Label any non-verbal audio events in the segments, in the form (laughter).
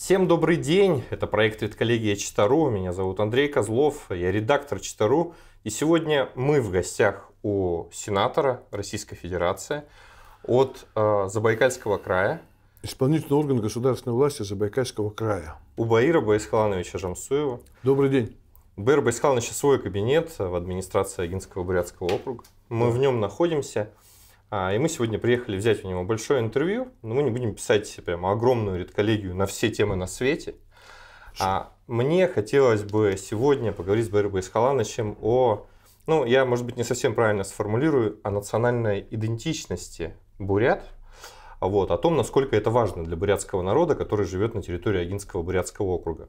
Всем добрый день, это проект «Ветколлегия Читару», меня зовут Андрей Козлов, я редактор Читару, и сегодня мы в гостях у сенатора Российской Федерации от э, Забайкальского края. Исполнительный орган государственной власти Забайкальского края. У Баира Байсхалановича Жамсуева. Добрый день. Баир Байсхалановича свой кабинет в администрации Агинского Бурятского округа. Мы да. в нем находимся – а, и мы сегодня приехали взять у него большое интервью, но мы не будем писать прямо огромную редколлегию на все темы на свете. А мне хотелось бы сегодня поговорить с Борисом Исхалановичем о, ну, я, может быть, не совсем правильно сформулирую, о национальной идентичности бурят, вот, о том, насколько это важно для бурятского народа, который живет на территории Агинского бурятского округа.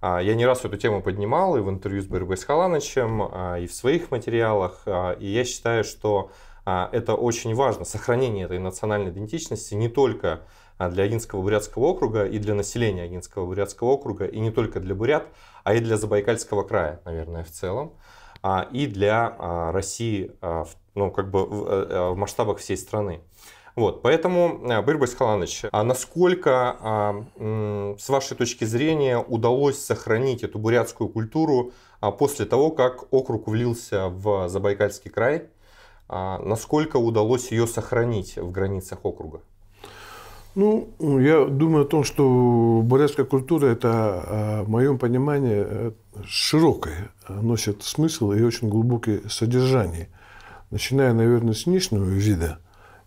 А, я не раз эту тему поднимал и в интервью с Борисом Исхалановичем, а, и в своих материалах, и я считаю, что а, это очень важно, сохранение этой национальной идентичности не только а, для Агинского бурятского округа и для населения Агинского бурятского округа, и не только для бурят, а и для Забайкальского края, наверное, в целом, а, и для России, ну, как бы э, в масштабах всей страны. Вот, поэтому, э, Бырбас Халанович, а насколько, с вашей точки зрения, удалось сохранить эту бурятскую культуру после того, как округ влился в Забайкальский край – а насколько удалось ее сохранить в границах округа? Ну, я думаю о том, что бурятская культура – это, а, в моем понимании, э, широкая, носит смысл и очень глубокие содержание, начиная, наверное, с внешнего вида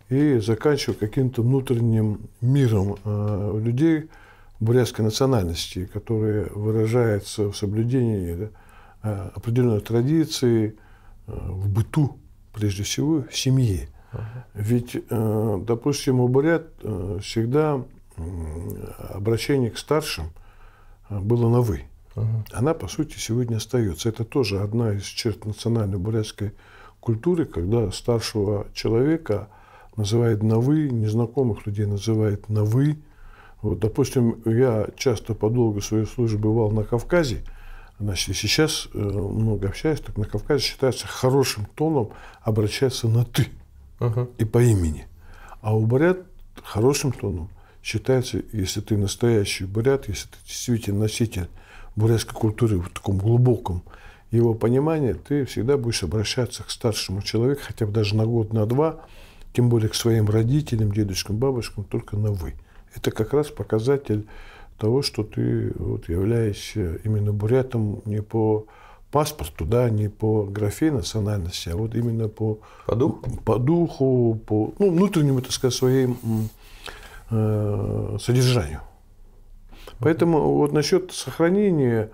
и заканчивая каким-то внутренним миром а, людей бурятской национальности, которые выражаются в соблюдении определенной традиции, в быту прежде всего, семьи. Ведь, э, допустим, у бурят э, всегда обращение к старшим э, было на «вы». Она, по сути, сегодня остается. Это тоже одна из черт национальной бурятской культуры, когда старшего человека называют на «вы», незнакомых людей называют на «вы». Вот, допустим, я часто по долгу своей службы бывал на Кавказе – Значит, и сейчас э, много общаюсь, так на Кавказе считается хорошим тоном обращаться на «ты» uh-huh. и по имени. А у бурят хорошим тоном считается, если ты настоящий бурят, если ты действительно носитель бурятской культуры в таком глубоком его понимании, ты всегда будешь обращаться к старшему человеку, хотя бы даже на год, на два, тем более к своим родителям, дедушкам, бабушкам, только на «вы». Это как раз показатель того, что ты вот, являешься именно бурятом не по паспорту, да, не по графе национальности, а вот именно по, по духу, по, духу, по ну, внутреннему, так сказать, своей э, содержанию. Поэтому вот насчет сохранения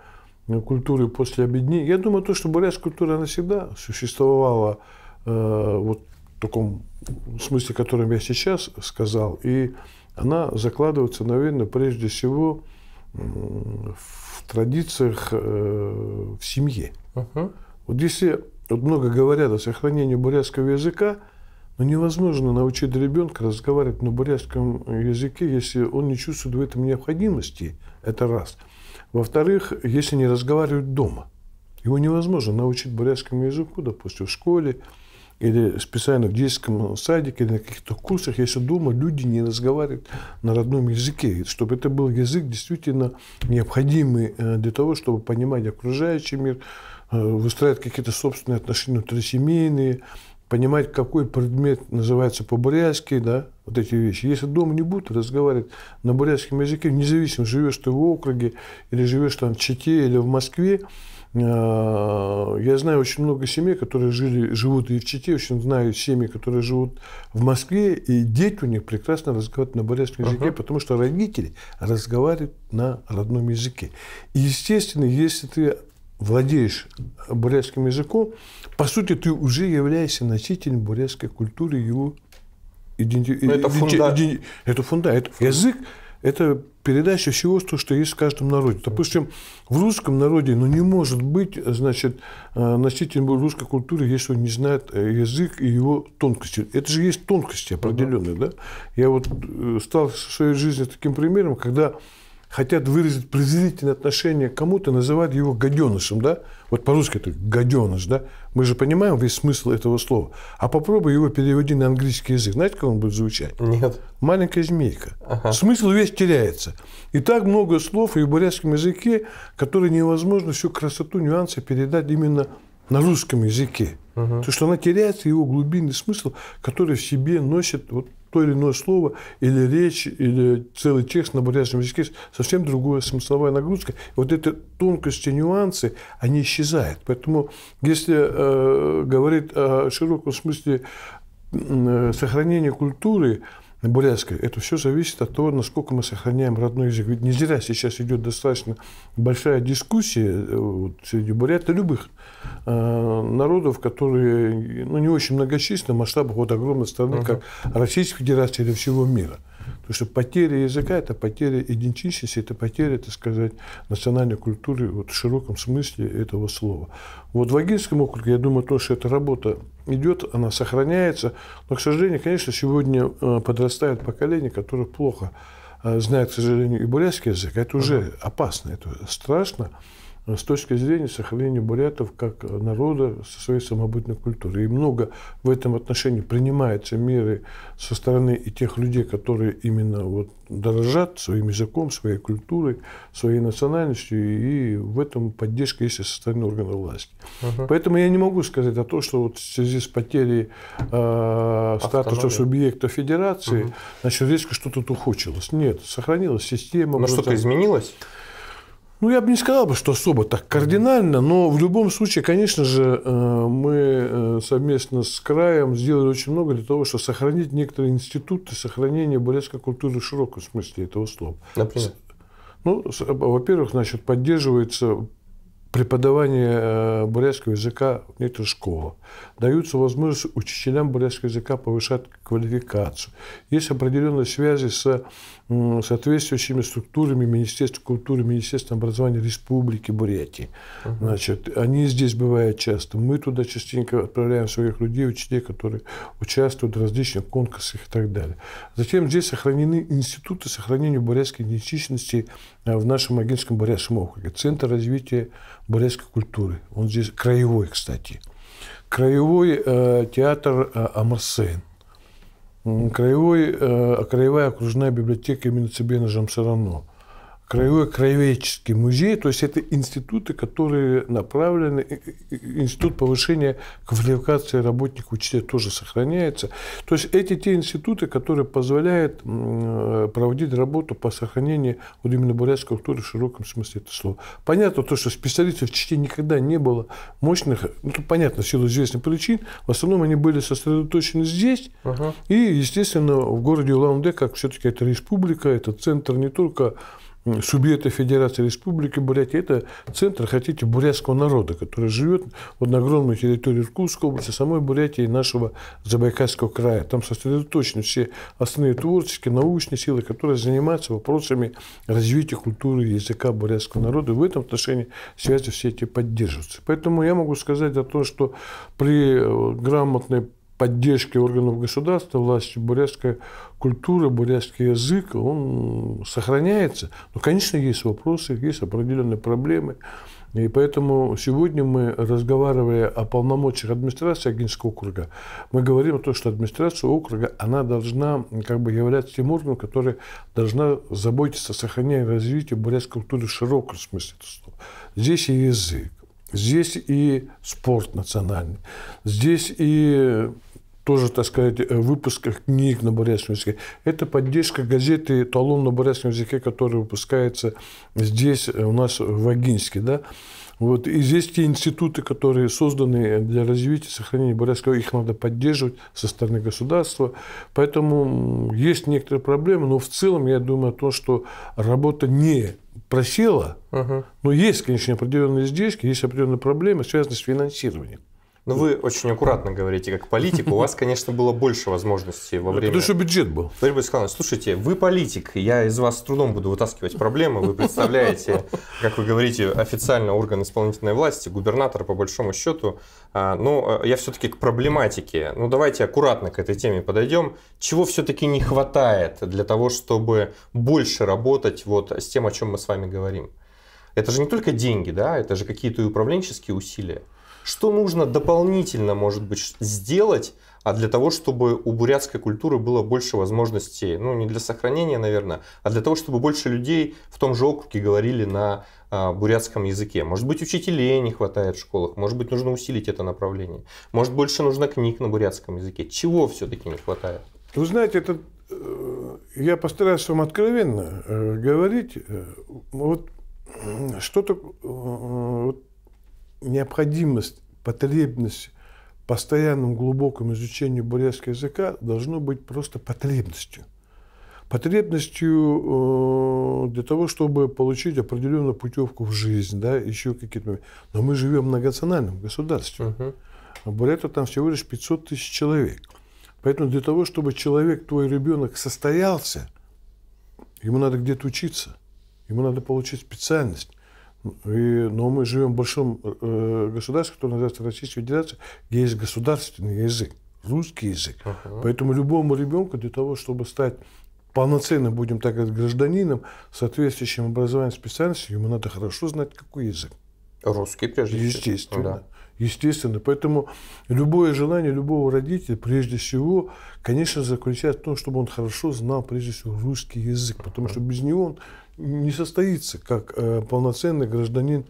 культуры после объединения, я думаю, то, что бурятская культура, она всегда существовала э, вот в таком смысле, которым я сейчас сказал, и она закладывается, наверное, прежде всего в традициях э, в семье. Uh-huh. Вот если вот много говорят о сохранении бурятского языка, но ну, невозможно научить ребенка разговаривать на бурятском языке, если он не чувствует в этом необходимости. Это раз. Во-вторых, если не разговаривают дома. Его невозможно научить бурятскому языку, допустим, в школе, или специально в детском садике, или на каких-то курсах, если дома люди не разговаривают на родном языке, чтобы это был язык действительно необходимый э, для того, чтобы понимать окружающий мир, э, выстраивать какие-то собственные отношения внутрисемейные, понимать, какой предмет называется по-бурятски, да, вот эти вещи. Если дома не будут разговаривать на бурятском языке, независимо, живешь ты в округе, или живешь там в Чите, или в Москве, Э, я знаю очень много семей, которые жили, живут и в Чите, очень знаю семьи, которые живут в Москве, и дети у них прекрасно разговаривают на бурятском языке, uh-huh. потому что родители разговаривают на родном языке. И, естественно, если ты владеешь бурятским языком, по сути, ты уже являешься носителем бурятской культуры, его иденти... Ну, это, иденти... фунда... Иденти... это фундамент. Это фундамент. Язык это передача всего того, что есть в каждом народе. Допустим, в русском народе, ну, не может быть, значит, э, носитель русской культуры, если он не знает э, язык и его тонкости. Это же есть тонкости определенные, да? Я вот э, стал в своей жизни таким примером, когда хотят выразить презрительное отношение к кому-то, называют его гаденышем, да? Вот по-русски это гаденыш, да? Мы же понимаем весь смысл этого слова. А попробуй его переводи на английский язык. Знаете, как он будет звучать? Нет. Маленькая змейка. Ага. Смысл весь теряется. И так много слов и в бурятском языке, которые невозможно всю красоту нюансы передать именно на русском языке. Угу. Потому что она теряется, его глубинный смысл, который в себе носит вот то или иное слово, или речь, или целый текст на бурятском языке совсем другая смысловая нагрузка. вот эти тонкости, нюансы, они исчезают. Поэтому, если э, говорить о широком смысле э, сохранения культуры, на Бурятской. Это все зависит от того, насколько мы сохраняем родной язык. Ведь не зря сейчас идет достаточно большая дискуссия э, вот, среди бурят и любых э, народов, которые ну, не очень многочисленны в масштабах вот огромной страны, uh-huh. как Российской Федерации или всего мира. Потому что потеря языка – это потеря идентичности, это потеря, так сказать, национальной культуры вот, в широком смысле этого слова. Вот в Агинском округе, я думаю, то, что эта работа идет, она сохраняется. Но, к сожалению, конечно, сегодня э, подрастает поколение, которое плохо э, знает, к сожалению, и бурятский язык. Это уже опасно, это страшно. Э, с точки зрения сохранения бурятов как э, народа со своей самобытной культурой. И много в этом отношении принимаются меры со стороны и тех людей, которые именно вот дорожат своим языком, своей культурой, своей национальностью, и в этом поддержка есть и со стороны органов власти. Угу. Поэтому я не могу сказать о том, что вот в связи с потерей э, статуса субъекта федерации, угу. значит, резко что-то ухудшилось. Нет, сохранилась система. Но что-то изменилось? Ну, я бы не сказал, бы, что особо так кардинально, но в любом случае, конечно же, э, мы э, совместно с краем сделали очень много для того, чтобы сохранить некоторые институты сохранения бурятской культуры в широком смысле этого слова. Например? Ну, во-первых, значит, поддерживается преподавание э, бурятского языка в некоторых школах. Даются возможность учителям бурятского языка повышать квалификацию. Есть определенные связи с соответствующими структурами Министерства культуры, Министерства образования Республики Бурятии. Значит, они здесь бывают часто. Мы туда частенько отправляем своих людей, учителей, которые участвуют в различных конкурсах и так далее. Затем здесь сохранены институты сохранения бурятской идентичности э, в нашем Агинском бурятском округе. Центр развития бурятской культуры. Он здесь краевой, кстати. Краевой э, театр э, Амарсен. Краевой, э, краевая окружная библиотека имени Цибена Жамсарано. Краевой краеведческий музей, то есть это институты, которые направлены, институт повышения квалификации работников учителя тоже сохраняется. То есть эти те институты, которые позволяют э, проводить работу по сохранению вот именно бурятской культуры в широком смысле этого слова. Понятно то, что специалистов в Чите никогда не было мощных, ну, понятно, в силу известных причин, в основном они были сосредоточены здесь ага. и, естественно, в городе Улан-Удэ, как все-таки это республика, это центр не только субъекта Федерации Республики Бурятия. Это центр, хотите, бурятского народа, который живет вот на огромной территории Иркутской области, самой Бурятии и нашего Забайкальского края. Там сосредоточены все основные творческие, научные силы, которые занимаются вопросами развития культуры и языка бурятского народа. И в этом отношении связи все эти поддерживаются. Поэтому я могу сказать о том, что при э, грамотной поддержки органов государства, власти бурятская культура, бурятский язык, он сохраняется. Но, конечно, есть вопросы, есть определенные проблемы. И поэтому сегодня мы, разговаривая о полномочиях администрации Агинского округа, мы говорим о том, что администрация округа, она должна как бы являться тем органом, который должна заботиться о сохранении и развитии бурятской культуры в широком смысле этого слова. Здесь и язык, здесь и спорт национальный, здесь и тоже, так сказать, э, выпусках книг на бурятском языке. Это поддержка газеты «Талон на бурятском языке», которая выпускается здесь э, у нас в Агинске. Да? Вот. И здесь те институты, которые созданы для развития, сохранения бурятского, их надо поддерживать со стороны государства. Поэтому есть некоторые проблемы, но в целом я думаю о том, что работа не просела, угу. но есть, конечно, определенные издержки, есть определенные проблемы, связанные с финансированием. Ну, вы очень аккуратно говорите, как политик. У вас, конечно, было больше возможностей во время... Потому что бюджет был. Борис Александрович, слушайте, вы политик, я из вас с трудом буду вытаскивать проблемы. Вы представляете, как вы говорите, официально орган исполнительной власти, губернатор, по большому счету. А, Но ну, э, я все-таки к проблематике. Ну, давайте аккуратно к этой теме подойдем. Чего все-таки не хватает для того, чтобы больше работать вот с тем, о чем мы с вами говорим? Это же не только деньги, да, это же какие-то и управленческие усилия. Что нужно дополнительно, может быть, сделать а для того, чтобы у бурятской культуры было больше возможностей, ну не для сохранения, наверное, а для того, чтобы больше людей в том же округе говорили на а, бурятском языке. Может быть, учителей не хватает в школах, может быть, нужно усилить это направление, может, больше нужно книг на бурятском языке. Чего все-таки не хватает? Вы знаете, это э, я постараюсь вам откровенно э, говорить. Э, вот что-то вот, необходимость, потребность в постоянном глубоком изучении бурятского языка должно быть просто потребностью. Потребностью э, для того, чтобы получить определенную путевку в жизнь, да, еще какие-то. Но мы живем в многонациональном государстве. Uh-huh. А бурятов там всего лишь 500 тысяч человек. Поэтому для того, чтобы человек, твой ребенок состоялся, ему надо где-то учиться, ему надо получить специальность. И, но мы живем в большом э, э, государстве, которое называется Российская Федерация, где есть государственный язык, русский язык. Uh-huh. Поэтому любому ребенку для того, чтобы стать полноценным, будем так говорить, гражданином, соответствующим образованием специальности, ему надо хорошо знать, какой язык. Русский, прежде всего. Естественно. Ну да естественно. Поэтому любое желание любого родителя, прежде всего, конечно, заключается в том, чтобы он хорошо знал, прежде всего, русский язык, потому что без него он не состоится как э, полноценный гражданин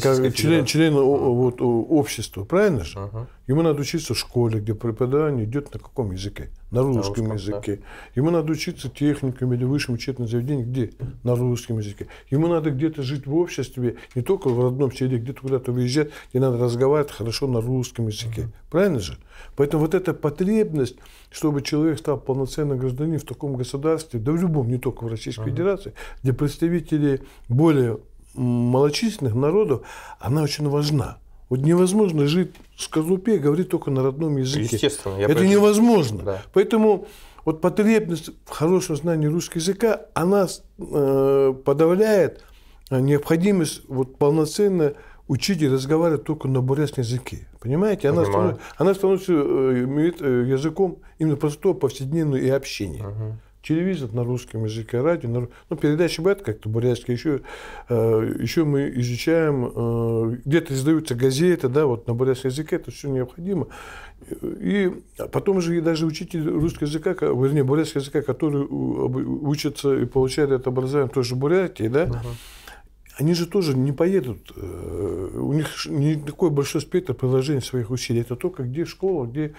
член, член вот, общества, правильно же? Угу. Ему надо учиться в школе, где преподавание идет на каком языке? На русском, на русском языке. Да. Ему надо учиться техникам или высшем учебном заведении, где? На русском языке. Ему надо где-то жить в обществе, не только в родном селе, где-то куда-то выезжать, где надо разговаривать хорошо на русском языке. Угу. Правильно же? Поэтому вот эта потребность, чтобы человек стал полноценным гражданином в таком государстве, да в любом, не только в Российской угу. Федерации, где представители более малочисленных народов, она очень важна. Вот невозможно жить в скорлупе и говорить только на родном языке. Естественно. Я Это невозможно. Да. Поэтому вот потребность в хорошем знании русского языка, она э, подавляет э, необходимость вот полноценно учить и разговаривать только на бурятском языке. Понимаете? Она, Понимаю. становится, она становится э, э, языком именно простого повседневного и общения. Угу телевизор, на русском языке радио. На... Ну, передачи бывают как-то бурятские. Еще, э, еще мы изучаем, э, где-то издаются газеты, да, вот на бурятском языке это все необходимо. И потом же и даже учитель русского языка, вернее, бурятского языка, который учится и получает это образование тоже в Бурятии, да, uh-huh они же тоже не поедут, э, у них не такой большой спектр приложения своих усилий. Это только где школа, где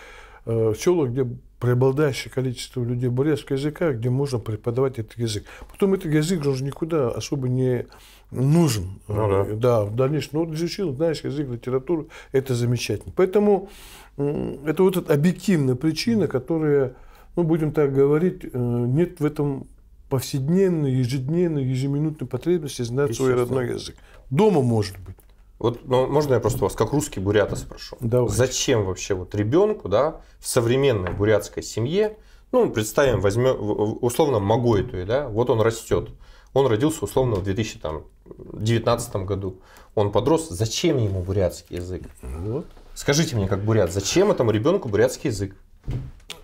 э, село, где преобладающее количество людей бурятского языка, где можно преподавать этот язык. Потом этот язык уже никуда особо не нужен. Ну, да. да, в дальнейшем. но ну, вот изучил, знаешь, язык, литературу, это замечательно. Поэтому это вот эта объективная причина, которая, ну, будем так говорить, э, нет в этом повседневной, ежедневной, ежеминутной потребности знать свой родной язык. Дома может быть. Вот ну, можно я просто вас, как русский бурята, спрошу? Давай. Зачем вообще вот ребенку, да, в современной бурятской семье, ну, представим, возьмем, условно, Магойту, да, вот он растет, он родился, условно, в 2019 году, он подрос, зачем ему бурятский язык? Вот. Скажите мне, как бурят, зачем этому ребенку бурятский язык?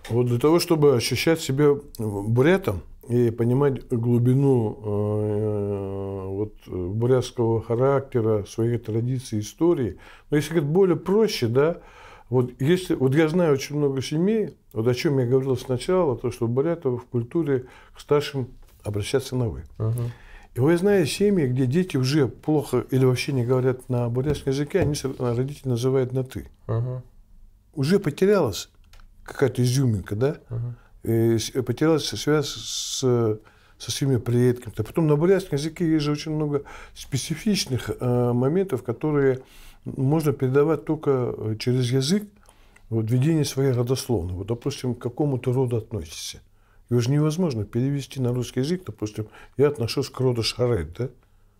Вот для того, чтобы ощущать себя бурятом, и понимать глубину э, э, вот, э, бурятского характера, своих традиций, истории. Но если говорить более проще, да, вот, если, вот я знаю очень много семей, вот о чем я говорил сначала, то, что бурятов в культуре к старшим обращаться на «вы». Угу. И вы знаете семьи, где дети уже плохо или вообще не говорят на бурятском языке, они а, родители называют на «ты». Угу. Уже потерялась какая-то изюминка, да? Угу и потерялась связь с, со своими предками. Потом на бурятском языке есть же очень много специфичных э, моментов, которые можно передавать только э, через язык, вот, ведение своей родословной. Вот, допустим, к какому-то роду относитесь. Его же невозможно перевести на русский язык, допустим, я отношусь к роду Шарет, да?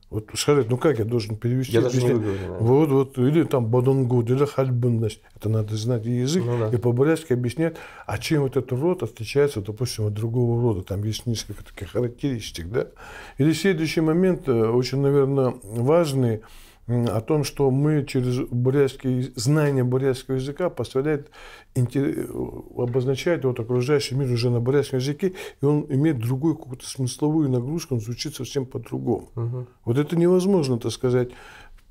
Вот шарит, ну как я должен перевести? Я даже не Вот, вот, или там бадонгуд, или хальбунность. это надо знать и язык, ну, да. и по-бурятски объяснять, а чем вот этот род отличается, допустим, от другого рода, там есть несколько таких характеристик, да? Или следующий момент, э, очень, наверное, важный – о том, что мы через бурятский, знание бурятского языка позволяет э, обозначать вот окружающий мир уже на бурятском языке, и он имеет другую какую-то смысловую нагрузку, он звучит совсем по-другому. Угу. Вот это невозможно, так сказать,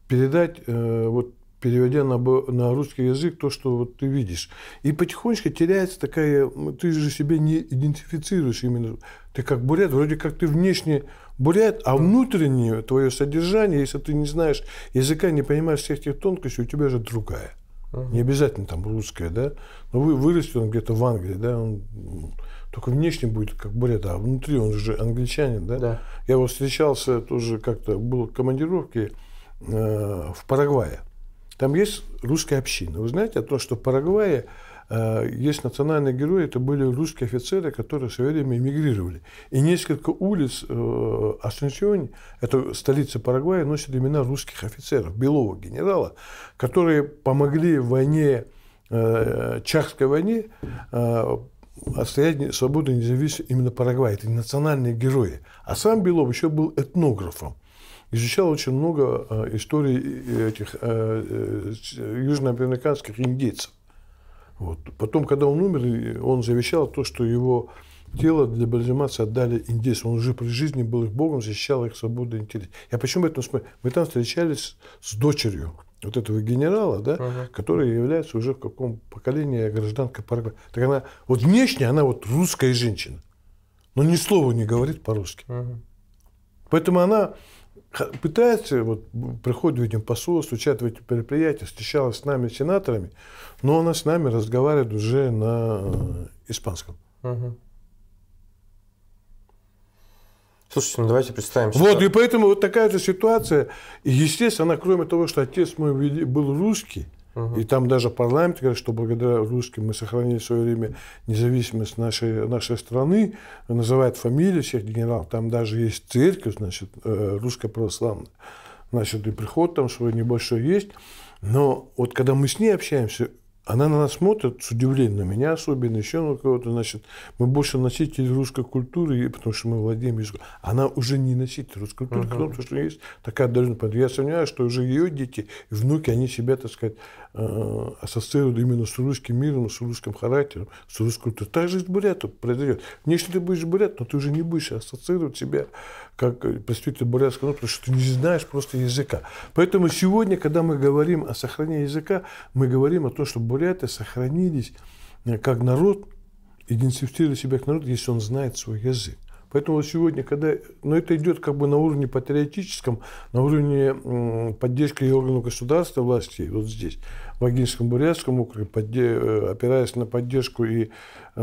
передать, э, вот переводя на, на русский язык то, что вот ты видишь. И потихонечку теряется такая, ты же себя не идентифицируешь именно, ты как бурят, вроде как ты внешне бурят, а внутреннее твое содержание, если ты не знаешь языка, не понимаешь всех этих тонкостей, у тебя же другая. Uh-huh. Не обязательно там русская, да? Но вы, вырастет он где-то в Англии, да? Он только внешне будет как бурят, а внутри он же англичанин, да? да. Я вот встречался тоже как-то, был в командировке э, в Парагвае. Там есть русская община. Вы знаете о том, что в Парагвае Э, есть национальные герои, это были русские офицеры, которые в свое время эмигрировали. И несколько улиц э, Асенсионе, это столица Парагвая, носят имена русских офицеров, Белого генерала, которые помогли в войне, э, Чахской войне отстоять свободу и независимость именно Парагвай. Это национальные герои. А сам Белов еще был этнографом изучал очень много историй этих южноамериканских индейцев. Вот. Потом, когда он умер, он завещал то, что его тело для бальзамации отдали индейцам. Он уже при жизни был их богом, защищал их свободу и интерес. Я почему это вспоминаю? Мы там встречались с дочерью вот этого генерала, да, uh-huh. которая является уже в каком поколении гражданка Парагвая. Так она, вот внешне она вот русская женщина, но ни слова не говорит по-русски. Uh-huh. Поэтому она пытается, вот приходит, в видим, посол, участвует в этих мероприятиях встречалась с нами, сенаторами, но она с нами разговаривает уже на э, испанском. Угу. Слушайте, ну давайте представим себе. Вот, и поэтому вот такая же ситуация. И, естественно, она, кроме того, что отец мой был русский, Угу. И там даже парламент говорит, что благодаря русским мы сохранили в свое время независимость нашей, нашей страны, называет фамилии всех генералов. Там даже есть церковь, значит, э, русская православная. Значит, и приход там свой небольшой есть. Но вот когда мы с ней общаемся, она на нас смотрит с удивлением, на меня особенно, еще на кого-то, значит, мы больше носители русской культуры, потому что мы владеем языком. Она уже не носитель русской культуры, uh-huh. потому что есть такая отдаленная Я сомневаюсь, что уже ее дети и внуки, они себя, так сказать, э, ассоциируют именно с русским миром, с русским характером, с русской культурой. Так же и с бурятом произойдет. Внешне ты будешь бурят, но ты уже не будешь ассоциировать себя как э, представитель бурятского народа, потому что ты не знаешь просто языка. Поэтому сегодня, когда мы говорим о сохранении языка, мы говорим о том, что буряты сохранились э, как народ, идентифицировали себя как народ, если он знает свой язык. Поэтому сегодня, когда, но ну, это идет как бы на уровне патриотическом, на уровне поддержки органов государства, власти, вот здесь, в Агинском Бурятском округе, э, опираясь на поддержку и э,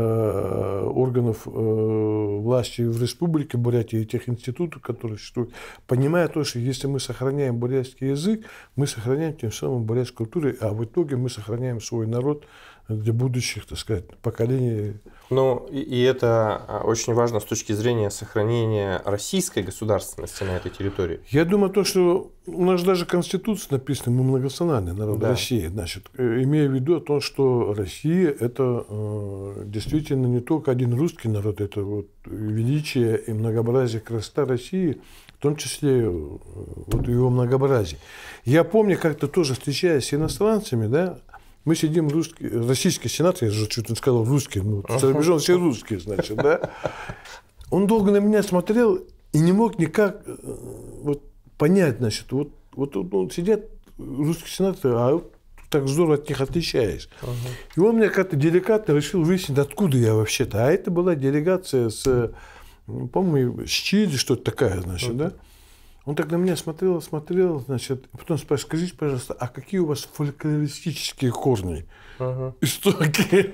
органов э, власти в Республике Бурятии и тех институтов, которые существуют, понимая то, что если мы сохраняем бурятский язык, мы сохраняем тем самым бурятскую культуру, а в итоге мы сохраняем свой народ, для будущих, так сказать, поколений. Ну, и, и это а, очень важно с точки зрения сохранения российской государственности на этой территории. Я думаю, то, что у нас даже Конституция написана, мы многонациональный народ да. России, значит, э, имея в виду то, что Россия – это э, действительно не только один русский народ, это вот величие и многообразие красота России, в том числе э, вот его многообразие. Я помню, как-то тоже встречаясь с иностранцами, да, мы сидим в русский, российский сенат, я же что-то сказал русский, ну, за рубежом все русские, значит, да. Он долго на меня смотрел и не мог никак э, вот, понять, значит, вот, вот, вот он ну, сидят русский сенат а вот так здорово от них отличаешь. Ага. И он мне как-то деликатно решил выяснить, откуда я вообще-то. А это была делегация с, э, по-моему, с Чили, что-то такая, значит, ага. да. Он так на меня смотрел, смотрел, значит, потом спрашивает, скажите, пожалуйста, а какие у вас фольклористические корни? Ага. Истоки.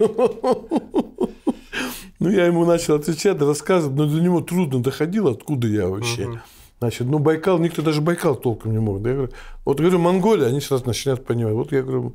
Ну, я ему начал отвечать, рассказывать, но до него трудно доходило, откуда я вообще. Значит, ну, Байкал, никто даже Байкал толком не мог. Да? Я говорю, вот говорю, Монголия, они сразу начинают понимать. Вот я говорю,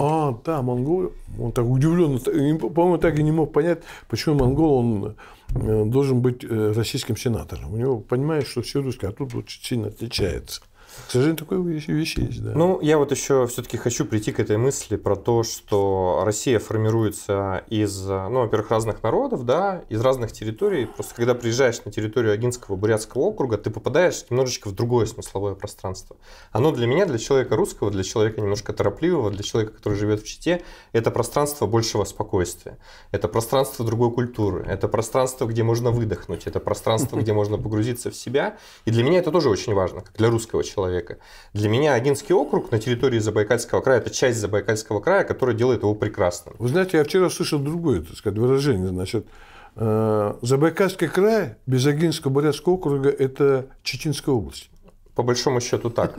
а, да, Монголия. Он так удивлен, по-моему, так и не мог понять, почему монгол, он Э, должен быть э, российским сенатором. У него понимает, что все русское, а тут очень сильно отличается. К сожалению, такое вещи, вещи есть, да. Ну, я вот еще все-таки хочу прийти к этой мысли про то, что Россия формируется из, ну, во-первых, разных народов, да, из разных территорий. Просто когда приезжаешь на территорию Агинского Бурятского округа, ты попадаешь немножечко в другое смысловое пространство. Оно для меня, для человека русского, для человека немножко торопливого, для человека, который живет в Чите, это пространство большего спокойствия. Это пространство другой культуры. Это пространство, где можно выдохнуть. Это пространство, где можно погрузиться в себя. И для меня это тоже очень важно, как для русского человека человека. Для меня Агинский округ на территории Забайкальского края – это часть Забайкальского края, которая делает его прекрасным. Вы знаете, я вчера слышал другое так сказать, выражение. Значит, э, Забайкальский край без Агинского Бурятского округа – это Чеченская область. По большому счету так.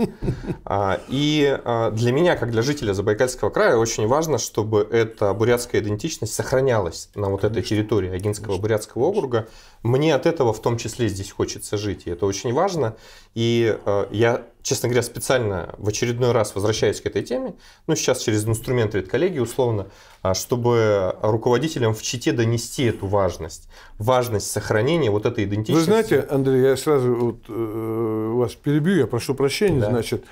А, и а, для меня, как для жителя Забайкальского края, очень важно, чтобы эта бурятская идентичность сохранялась на вот этой территории Агинского Бурятского округа. Мне от этого в том числе здесь хочется жить, и это очень важно. И а, я честно говоря, специально в очередной раз возвращаюсь к этой теме, ну, сейчас через инструмент коллегии, условно, а, чтобы руководителям в Чите донести эту важность, важность сохранения вот этой идентичности. Вы знаете, Андрей, я сразу вот, э, вас перебью, я прошу прощения, да. значит,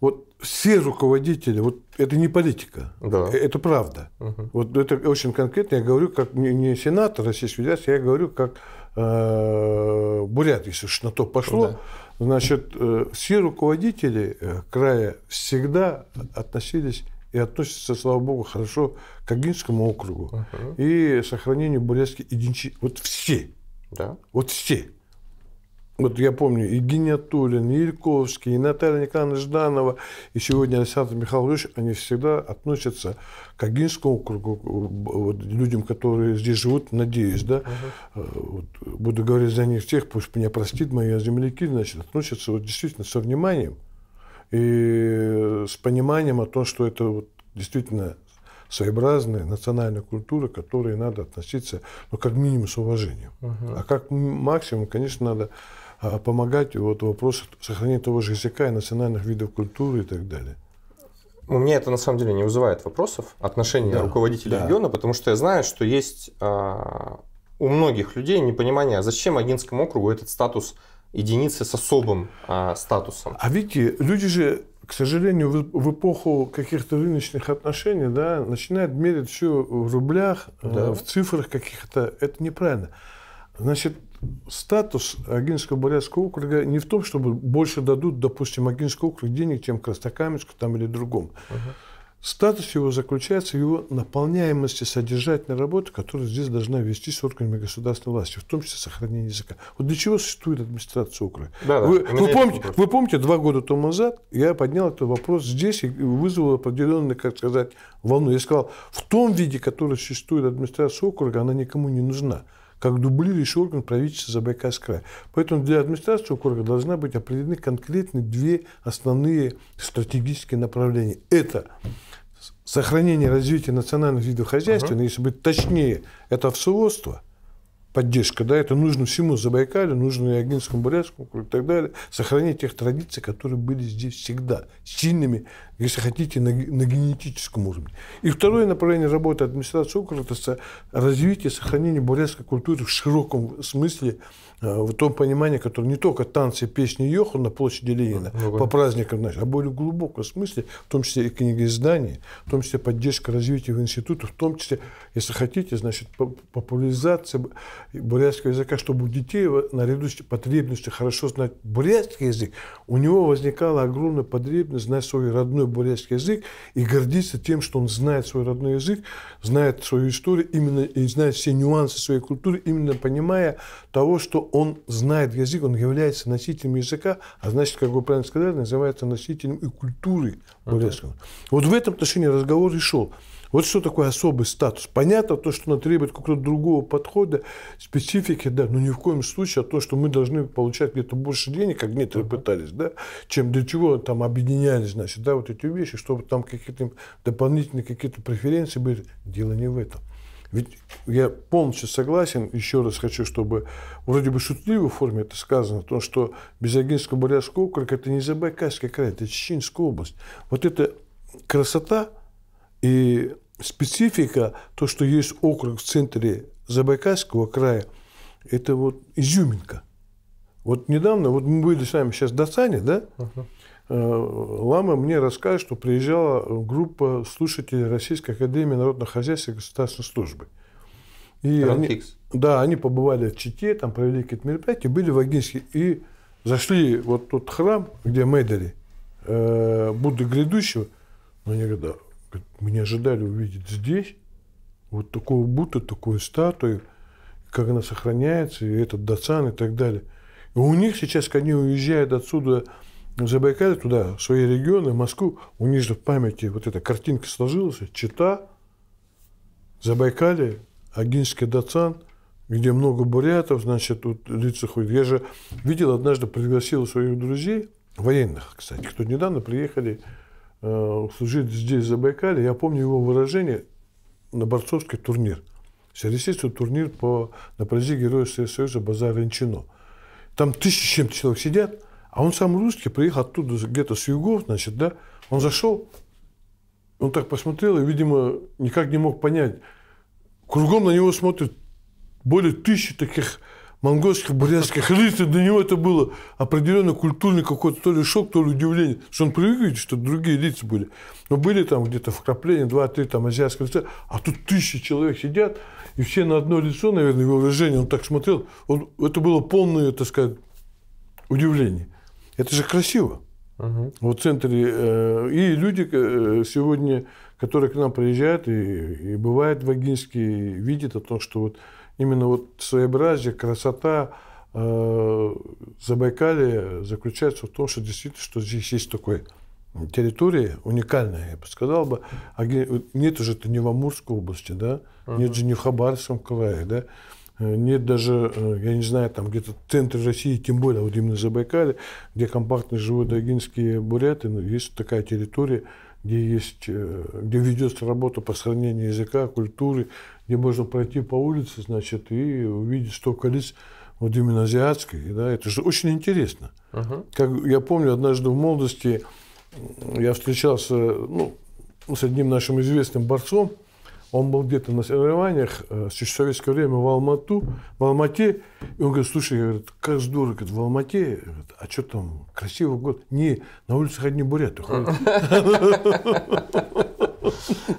вот все руководители, вот это не политика, да. Э, это правда. Угу. Вот это очень конкретно, я говорю, как не, не сенатор Российской Федерации, я говорю, как э, бурят, если уж на то пошло, да. Значит, э, все руководители э, края всегда относились и относятся, слава богу, хорошо к Агинскому округу uh-huh. и сохранению Бурятской идентичности. Вот все. Да. Вот все вот я помню, и Гениатулин, и Ельковский, и Наталья Николаевна Жданова, и сегодня Александр Михайлович, они всегда относятся к Агинскому кругу вот, людям, которые здесь живут, надеюсь, да, угу. вот, буду говорить за них всех. пусть меня простит мои земляки, значит, относятся вот действительно со вниманием и с пониманием о том, что это вот действительно своеобразная национальная культура, к которой надо относиться, ну, как минимум, с уважением. Угу. А как максимум, конечно, надо а, помогать вот, в вопросах сохранения того же языка и национальных видов культуры и так далее. У ну, меня это на самом деле не вызывает вопросов отношения да, руководителей да. региона, потому что я знаю, что есть а, у многих людей непонимание, а зачем Агинскому округу этот статус единицы с особым а, статусом. А видите, люди же, к сожалению, в, в эпоху каких-то рыночных отношений, да, начинают мерить все в рублях, да. э, в цифрах каких-то. Это неправильно. Значит, статус Агинского Борятского округа не в том, чтобы больше дадут, допустим, Агинскому округ денег, чем Краснокаменску там или другом. Угу. Статус его заключается в его наполняемости содержательной работы, которая здесь должна вестись органами государственной власти, в том числе сохранение языка. Вот для чего существует администрация округа? Да, вы, да, вы, помните, вы помните, два года тому назад я поднял этот вопрос здесь и вызвал определенную, как сказать, волну. Я сказал, в том виде, который существует администрация округа, она никому не нужна как дублирующий орган правительства Забайкальского края. Поэтому для администрации округа должна быть определены конкретные две основные стратегические направления. Это сохранение развития национальных видов хозяйства, угу. если быть точнее, это овцеводство – поддержка, да, это нужно всему Забайкалю, нужно и Агинскому, Бурятскому и так далее, сохранить тех традиций, которые были здесь всегда, сильными если хотите, на, на генетическом уровне. И второе направление работы администрации это развитие, сохранение бурятской культуры в широком смысле, э, в том понимании, которое не только танцы, песни Йоху на площади Ленина по праздникам, значит, а более глубоком смысле, в том числе и книгоиздание, в том числе поддержка развития в институте, в том числе, если хотите, значит, популяризация бурятского языка, чтобы у детей наряду с потребностью хорошо знать бурятский язык, у него возникала огромная потребность знать свой родной бурятский язык и гордиться тем, что он знает свой родной язык, знает свою историю именно и знает все нюансы своей культуры, именно понимая того, что он знает язык, он является носителем языка, а значит, как вы правильно сказали, называется носителем и культуры бурятского. Okay. Вот в этом отношении разговор и шел. Вот что такое особый статус. Понятно то, что она требует какого-то другого подхода, специфики, да, но ни в коем случае а то, что мы должны получать где-то больше денег, как некоторые uh-huh. пытались, да, чем для чего там объединялись, значит, да, вот эти вещи, чтобы там какие-то дополнительные какие-то преференции были. Дело не в этом. Ведь я полностью согласен, еще раз хочу, чтобы вроде бы шутливой форме это сказано, то, что Безагинский Бурятский округ – это не Забайкальский край, это Чеченская область. Вот эта красота – и специфика, то, что есть округ в центре Забайкальского края, это вот изюминка. Вот недавно, вот мы были с вами сейчас в Дацане, да? Uh-huh. Лама мне рассказывает, что приезжала группа слушателей Российской Академии Народного Хозяйства и Государственной Службы. И они, да, они побывали в Чите, там провели какие-то мероприятия, были в Агинске и зашли вот тот храм, где Медали, э, Будды грядущего, но они говорят, мы не ожидали увидеть здесь вот такого Будды, такой статуи, как она сохраняется, и этот Дацан и так далее. И у них сейчас, когда они уезжают отсюда в Забайкале, туда, в свои регионы, в Москву, у них же в памяти вот эта картинка сложилась, Чита, Забайкалье, Агинский Дацан, где много бурятов, значит, тут лица ходят. Я же видел, однажды пригласил своих друзей, военных, кстати, кто недавно приехали Э, служить здесь, за Забайкале, я помню его выражение на борцовский турнир. Всероссийский турнир по, на праздник Героя Союза Базар Инчино. Там тысячи чем-то человек сидят, а он сам русский, приехал оттуда где-то с югов, значит, да, он зашел, он так посмотрел и, видимо, никак не мог понять. Кругом на него смотрят более тысячи таких монгольских, бурятских (laughs) рыцарей, для него это было определенно культурный какой-то то ли шок, то ли удивление, что он привык видеть, что другие лица были. Но были там где-то вкрапления, два-три там азиатского лица, а тут тысячи человек сидят, и все на одно лицо, наверное, его выражение, он так смотрел, он, это было полное, так сказать, удивление. Это же красиво. Угу. Вот в центре. Э, и люди э, сегодня, которые к нам приезжают и, и бывают в Агинске, видят о том, что вот именно вот своеобразие, красота э, Забайкалия заключается в том, что действительно, что здесь есть такой территории уникальная, я бы сказал бы. А нет же это не в Амурской области, да? Uh-huh. Нет же не в Хабаровском крае, да? Э, нет даже, э, я не знаю, там где-то в центре России, тем более вот именно Забайкале, где компактно живут агинские буряты, но ну, есть такая территория, где есть, э, где ведется работа по сохранению языка, культуры, где можно пройти по улице, значит, и увидеть что лиц вот именно азиатских, да, это же очень интересно. Uh-huh. Как я помню, однажды в молодости я встречался, ну, с одним нашим известным борцом, он был где-то на соревнованиях э, в советское время в Алмату, в Алмате. И он говорит, слушай, говорит, как здорово, говорит, в Алмате, говорит, а что там, красивый год? Не, на улицах одни буряты ходят. (laughs)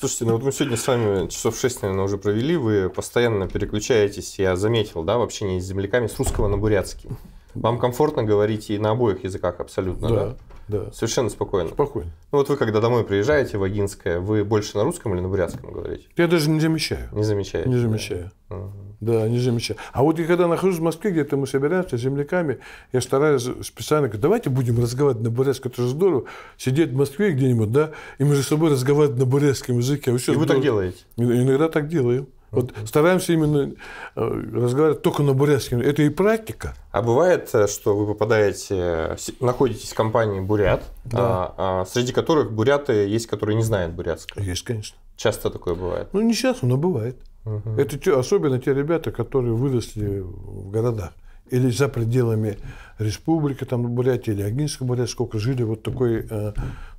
Слушайте, ну вот мы сегодня с вами часов 6, наверное, уже провели. Вы постоянно переключаетесь, я заметил, да, в общении с земляками с русского на бурятский. Вам комфортно говорить и на обоих языках абсолютно, да? да? Да. Совершенно спокойно. Спокойно. Ну вот вы, когда домой приезжаете в Агинское, вы больше на русском или на бурятском говорите? Я даже не замечаю. Не замечаю. Не замечаю. Да, да не замечаю. А вот я когда нахожусь в Москве, где-то мы собираемся с земляками, я стараюсь специально говорить, давайте будем разговаривать на бурятском, это же здорово. Сидеть в Москве где-нибудь, да, и между собой разговаривать на бурятском языке. А и вы так делаете? Иногда так делаю. Вот стараемся именно э, разговаривать только на бурятском. Это и практика. А бывает, э, что вы попадаете, э, находитесь в компании бурят, да. а, а, среди которых буряты есть, которые не знают бурятского. Есть, конечно. Часто такое бывает. Ну не часто, но бывает. Угу. Это те, особенно те ребята, которые выросли в городах или за пределами республики, там, Бурятии или Агинского Бурятии, сколько жили вот такой, э,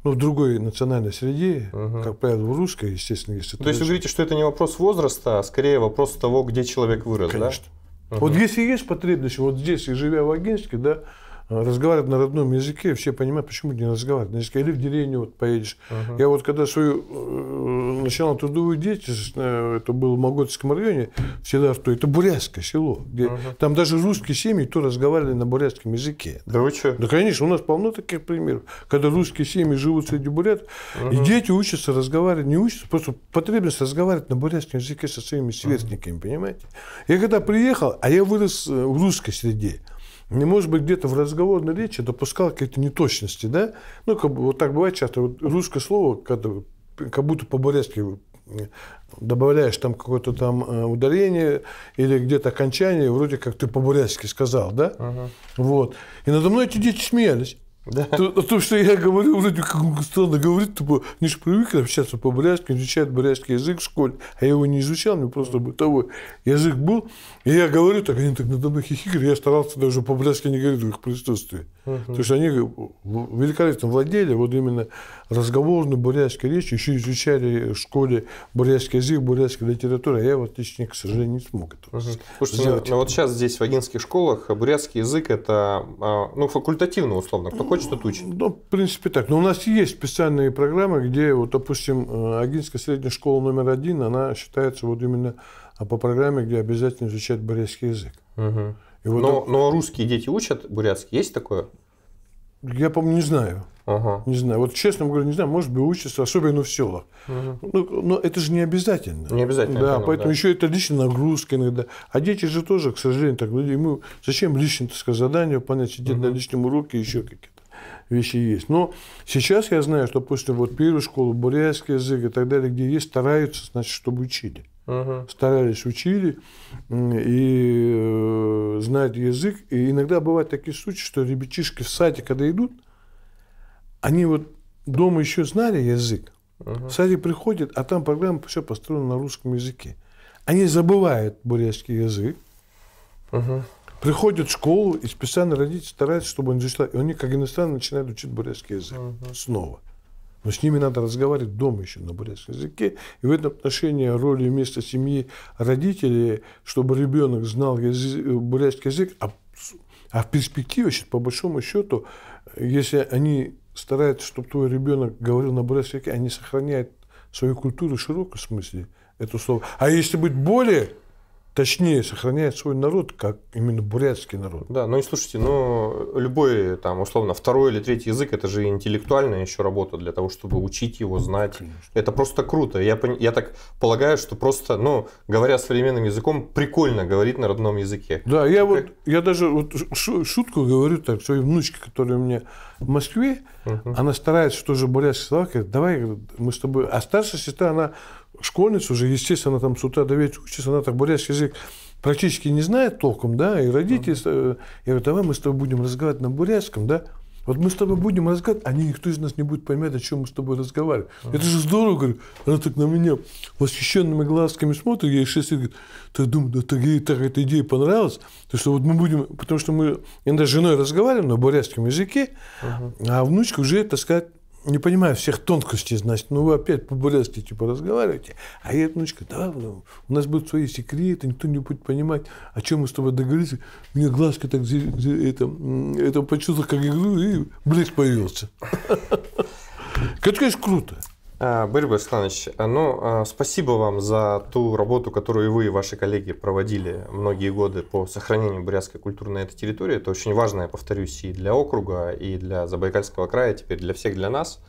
ну, в другой национальной среде, угу. как правило, в русской, естественно, если... То есть вы говорите, что это не вопрос возраста, а скорее вопрос того, где человек вырос, Конечно. да? Конечно. Угу. Вот если есть потребность, вот здесь, и живя в Агинске, да, разговаривают на родном языке, все понимают, почему не разговаривать на языке. Или в деревню вот поедешь. Uh-huh. Я вот когда свою э, начинал трудовую деятельность, э, это было в Моготском районе, всегда что это бурятское село. Где, uh-huh. Там даже русские семьи то разговаривали на бурятском языке. Да, да вы что? Да, конечно, у нас полно таких примеров. Когда русские семьи живут среди бурят, uh-huh. и дети учатся разговаривать, не учатся, просто потребность разговаривать на бурятском языке со своими сверстниками, uh-huh. понимаете? Я когда приехал, а я вырос э, в русской среде. Не может быть, где-то в разговорной речи допускал какие-то неточности, да? Ну, как, вот так бывает часто. Вот русское слово, когда, как будто по-бурятски э, добавляешь там какое-то там э, ударение или где-то окончание, вроде как ты по-бурятски сказал, да? Ага. Вот. И надо мной эти дети смеялись. Да. То, а то, что я говорю, вроде как странно говорит, типа, не же привык а общаться по-бурятски, изучает бурятский язык в школе, а я его не изучал, мне просто бытовой язык был. И я говорю так, они так надо мной хихикали, я старался даже по-бурятски не говорить в их присутствии. Угу. То есть они великолепно владели вот именно разговорной бурятской речью, еще изучали в школе бурятский язык, бурятская литература. А я вот лично, к сожалению, не смог этого угу. сделать. Ну, ну, вот сейчас здесь в агентских школах бурятский язык – это а, ну, факультативно, условно, кто хочет, тот учит. Ну, в принципе, так. Но у нас есть специальные программы, где, вот, допустим, э, агентская средняя школа номер один, она считается вот именно а, по программе, где обязательно изучать бурятский язык. Угу. И вот но, это... но русские дети учат бурятский, есть такое? Я, по-моему, не знаю. Ага. Не знаю. Вот честно говоря, не знаю, может быть, учатся, особенно в селах. Угу. Ну, но это же не обязательно. Не обязательно. Да, оно, поэтому да. еще это личная нагрузка иногда. А дети же тоже, к сожалению, так ну, ему зачем лишнее, так сказать, задание выполнять, сидеть угу. на личном уроке еще какие-то вещи есть. Но сейчас я знаю, что, после вот первой школы бурятский язык и так далее, где есть, стараются, значит, чтобы учили. Угу. Старались, учили и э, знают язык. И иногда бывают такие случаи, что ребятишки в сайте, когда идут, они вот дома еще знали язык, угу. в сайте приходят, а там программа все построена на русском языке. Они забывают бурятский язык, угу. приходят в школу, и специально родители стараются, чтобы он зачитал. И они, как иностранцы, начинают учить бурятский язык угу. снова. Но ну, с ними надо разговаривать дома еще на бурятском языке. И в этом отношении роли вместо семьи родителей, чтобы ребенок знал язык, бурятский язык, а, а в перспективе, по большому счету, если они стараются, чтобы твой ребенок говорил на бурятском языке, они сохраняют свою культуру в широком смысле, это слово. А если быть более точнее сохраняет свой народ, как именно бурятский народ. Да, ну и слушайте, ну любой там условно второй или третий язык, это же интеллектуальная еще работа для того, чтобы учить его, знать. Конечно. Это просто круто. Я, я так полагаю, что просто, ну, говоря современным языком, прикольно говорить на родном языке. Да, я вот, я даже вот шутку говорю так своей внучке, которая у меня в Москве, угу. она старается тоже бурятский слова, говорит, давай мы с тобой, а старшая сестра, она школьница уже, естественно, там с утра до вечера учится, она так бурятский язык практически не знает толком, да, и родители, mm-hmm. я говорю, давай мы с тобой будем разговаривать на бурятском, да, вот мы с тобой будем разговаривать, они а никто из нас не будет понимать, о чем мы с тобой разговариваем. Mm-hmm. Это же здорово, говорю, она так на меня восхищенными глазками смотрит, я ей 6 лет, говорит, ты думаешь, да, так ей так эта идея понравилась, то что вот мы будем, потому что мы иногда с женой разговариваем на бурятском языке, mm-hmm. а внучка уже, так сказать, не понимаю всех тонкостей, значит, ну вы опять по-бурятски типа разговариваете, а я, внучка, да, ну, у нас будут свои секреты, никто не будет понимать, о чем мы с тобой договорились. У меня глазки так это, это почувствовал, как игру, и блеск появился. Это, (laughs) конечно, круто. А, Борис Александрович, ну, а, спасибо вам за ту работу, которую вы и ваши коллеги проводили многие годы по сохранению бурятской культуры на этой территории. Это очень важно, я повторюсь, и для округа, и для Забайкальского края, теперь для всех, для нас.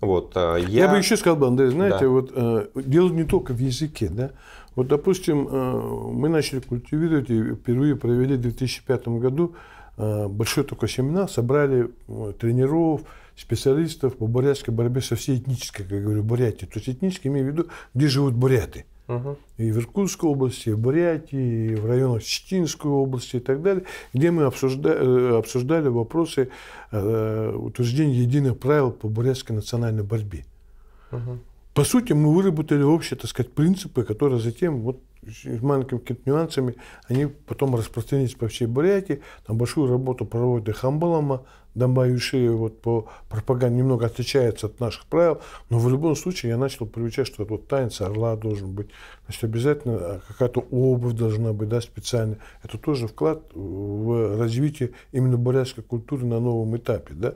Вот, а, я... я бы еще сказал, Андрей, знаете, да. вот э, дело не только в языке, да. Вот, допустим, э, мы начали культивировать и впервые провели в 2005 году э, большой такой семинар, собрали э, тренеров, специалистов по бурятской борьбе со всей этнической, как я говорю, Бурятии. То есть этнически имею в виду, где живут буряты. Угу. И в Иркутской области, и в Бурятии, и в районах Читинской области и так далее, где мы обсуждали, э, обсуждали вопросы э, утверждения единых правил по бурятской национальной борьбе. Угу. По сути, мы выработали общие, так сказать, принципы, которые затем вот с маленькими нюансами, они потом распространились по всей Бурятии. Там большую работу проводит и Хамбалама, на мою шею вот по пропаганде немного отличается от наших правил, но в любом случае я начал приучать, что вот танец орла должен быть, значит, обязательно а, какая-то обувь должна быть, да, специальная. Это тоже вклад в развитие именно бурятской культуры на новом этапе, да.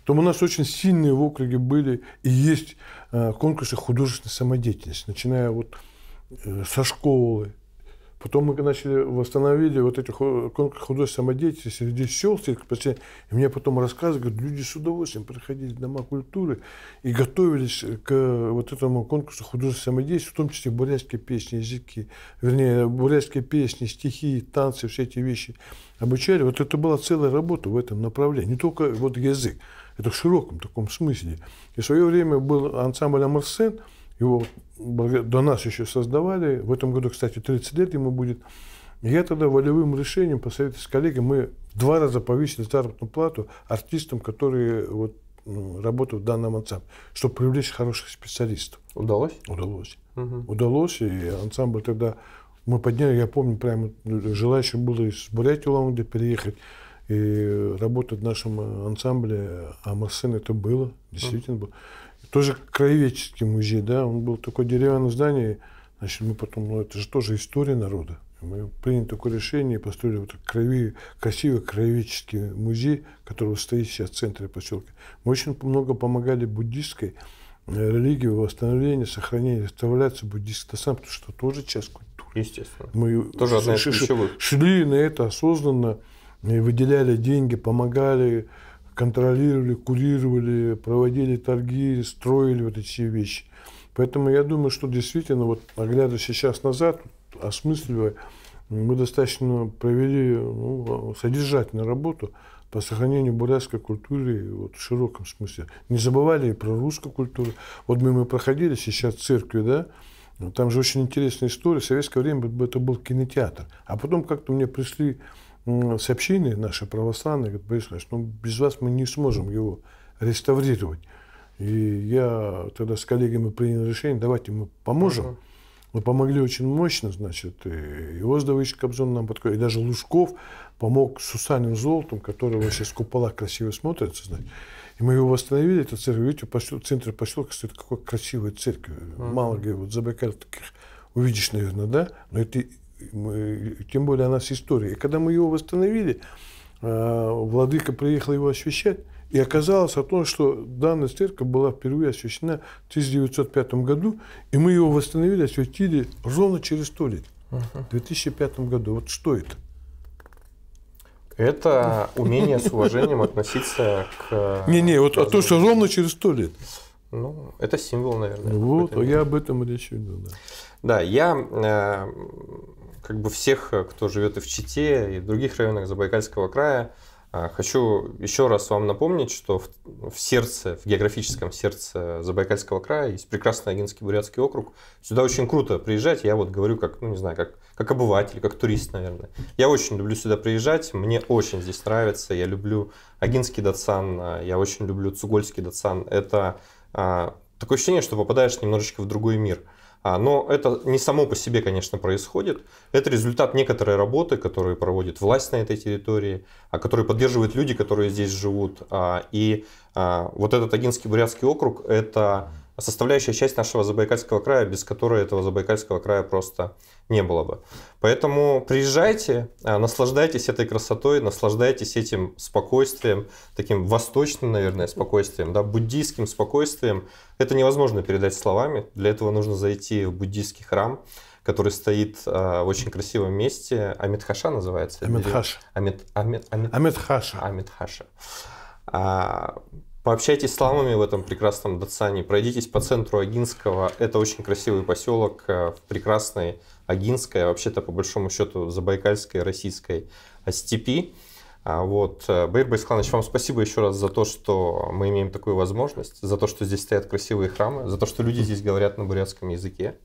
Потом у нас очень сильные в округе были и есть а, конкурсы художественной самодеятельности, начиная вот э, со школы, Потом мы начали, восстановили вот эти э, художественной деятельности среди сел, и мне потом рассказывали, говорят, люди с удовольствием приходили в дома культуры и готовились к э, вот этому конкурсу художественной самодеятельности, в том числе бурятские песни, языки, вернее, бурятские песни, стихи, танцы, все эти вещи обучали. Вот это была целая работа в этом направлении, не только вот язык, это в широком таком смысле. И в свое время был ансамбль «Амарсен», его до нас еще создавали. В этом году, кстати, 30 лет ему будет. Я тогда волевым решением по совету с коллегой мы два раза повысили заработную плату артистам, которые вот, ну, работают в данном ансамбле, чтобы привлечь хороших специалистов. Удалось? Удалось. Угу. Удалось, и ансамбль тогда мы подняли, я помню, прямо ну, желающим было из Бурятии улан переехать и работать в нашем э, ансамбле, а Марсен это было, действительно угу. было. Тоже краеведческий музей, да, он был такое деревянное здание, значит, мы потом, ну, это же тоже история народа. Мы приняли такое решение и построили вот краеве, красивый краеведческий музей, который стоит сейчас в центре поселка. Мы очень много помогали буддистской э, религии, в восстановлении, сохранении, реставрации буддистской сам, потому что тоже часть культуры. Естественно. Мы тоже одна шли на это осознанно, и э, выделяли деньги, помогали, контролировали, курировали, проводили торги, строили вот эти все вещи. Поэтому я думаю, что действительно, вот оглядываясь сейчас назад, осмысливая, мы достаточно провели ну, содержательную работу по сохранению бурятской культуры вот, в широком смысле. Не забывали и про русскую культуру. Вот мы, мы проходили сейчас церкви, да, там же очень интересная история. В советское время это был кинотеатр. А потом как-то мне пришли сообщение наше православное, говорит, Борис Ильич, ну без вас мы не сможем его реставрировать. И я тогда с коллегами принял решение, давайте мы поможем. Мы помогли очень мощно, значит, и Иоздович Кобзон нам подходит, и даже Лужков помог с Сусанин Золотом, который вообще с купола красиво смотрится, значит. И мы его восстановили, это церковь, видите, посел, в поселка стоит какой красивая церковь. Uh-huh. Мало где, вот Забайкаль таких увидишь, наверное, да? Но это тем более она с историей. И когда мы его восстановили, э, владыка приехал его освещать, и оказалось о том, что данная церковь была впервые освящена в 1905 году, и мы его восстановили, осветили ровно через сто лет, в 2005 году. Вот что это? Это умение с уважением относиться к... Не-не, вот а то, что ровно через сто лет. Ну, это символ, наверное. Вот, я об этом речь веду, да. Да, я э, как бы всех, э, кто живет и в Чите, и в других районах Забайкальского края. А, хочу еще раз вам напомнить, что в, в сердце, в географическом сердце Забайкальского края есть прекрасный Агинский Бурятский округ. Сюда очень круто приезжать. Я вот говорю как, ну не знаю, как, как обыватель, как турист, наверное. Я очень люблю сюда приезжать. Мне очень здесь нравится. Я люблю Агинский датсан. А, я очень люблю Цугольский датсан. Это а, такое ощущение, что попадаешь немножечко в другой мир. А, но это не само по себе, конечно, происходит. Это результат некоторой работы, которую проводит власть на этой территории, а, которую поддерживают люди, которые здесь живут. А, и вот этот Агинский Бурятский округ – это составляющая часть нашего Забайкальского края, без которой этого Забайкальского края просто не было бы. Поэтому приезжайте, а, наслаждайтесь этой красотой, наслаждайтесь этим спокойствием, таким восточным, наверное, спокойствием, да, буддийским спокойствием. Это невозможно передать словами, для этого нужно зайти в буддийский храм, который стоит а, в очень красивом месте. Амитхаша называется. Амитхаша. Амит, амит, амит, амитхаша. Амитхаша. А, Пообщайтесь с ламами в этом прекрасном Датсане, пройдитесь по центру Агинского. Это очень красивый поселок э, в прекрасной Агинской, а вообще-то по большому счету забайкальской, российской степи. А вот. Э, Баир Байсханович, вам спасибо еще раз за то, что мы имеем такую возможность, за то, что здесь стоят красивые храмы, за то, что люди здесь говорят на бурятском языке.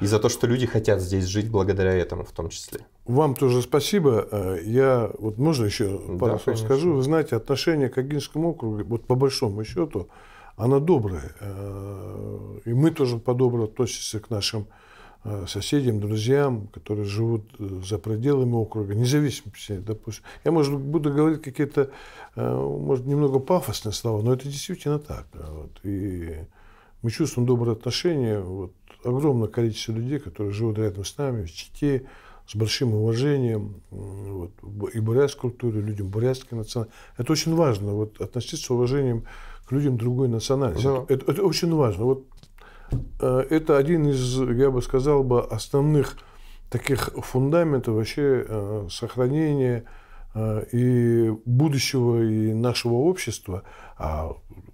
И за то, что люди хотят здесь жить благодаря этому в том числе. Вам тоже спасибо. Э, я вот можно еще пару да, слов конечно. скажу. Вы знаете, отношение к Агинскому округу, вот по большому счету, оно доброе, э, И мы тоже по-доброму относимся к нашим э, соседям, друзьям, которые живут за пределами округа, независимо, допустим. Я, может, буду говорить какие-то, может, немного пафосные слова, но это действительно так. Вот. И мы чувствуем добрые отношения. Вот, огромное количество людей, которые живут рядом с нами, в Чите, с большим уважением вот, и бурятской культуре, людям бурятской национальности. Это очень важно, вот, относиться с уважением к людям другой национальности. Да. Это, это, очень важно. Вот, э, это один из, я бы сказал, бы, основных таких фундаментов вообще э, сохранения э, и будущего и нашего общества. А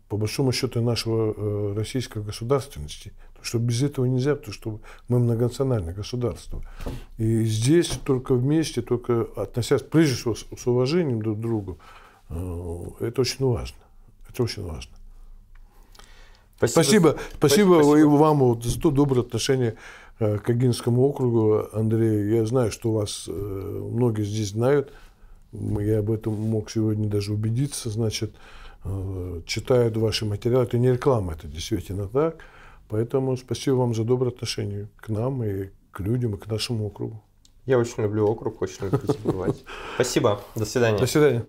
по большому счету, нашего э, российской государственности. Потому что без этого нельзя, потому что мы многонациональное государство. И здесь только вместе, только относясь, прежде всего, с уважением друг к другу, э, это очень важно. Это очень важно. Спасибо. Спасибо, спасибо, спасибо. вам вот, за то доброе отношение э, к Агинскому округу, Андрей. Я знаю, что вас многие здесь знают. Я об этом мог сегодня даже убедиться. Значит, Э, читают ваши материалы. Это не реклама, это действительно так. Поэтому спасибо вам за доброе отношение к нам и к людям, и к нашему округу. Я очень люблю округ, очень люблю забывать. (laughs) Спасибо. До свидания. До свидания.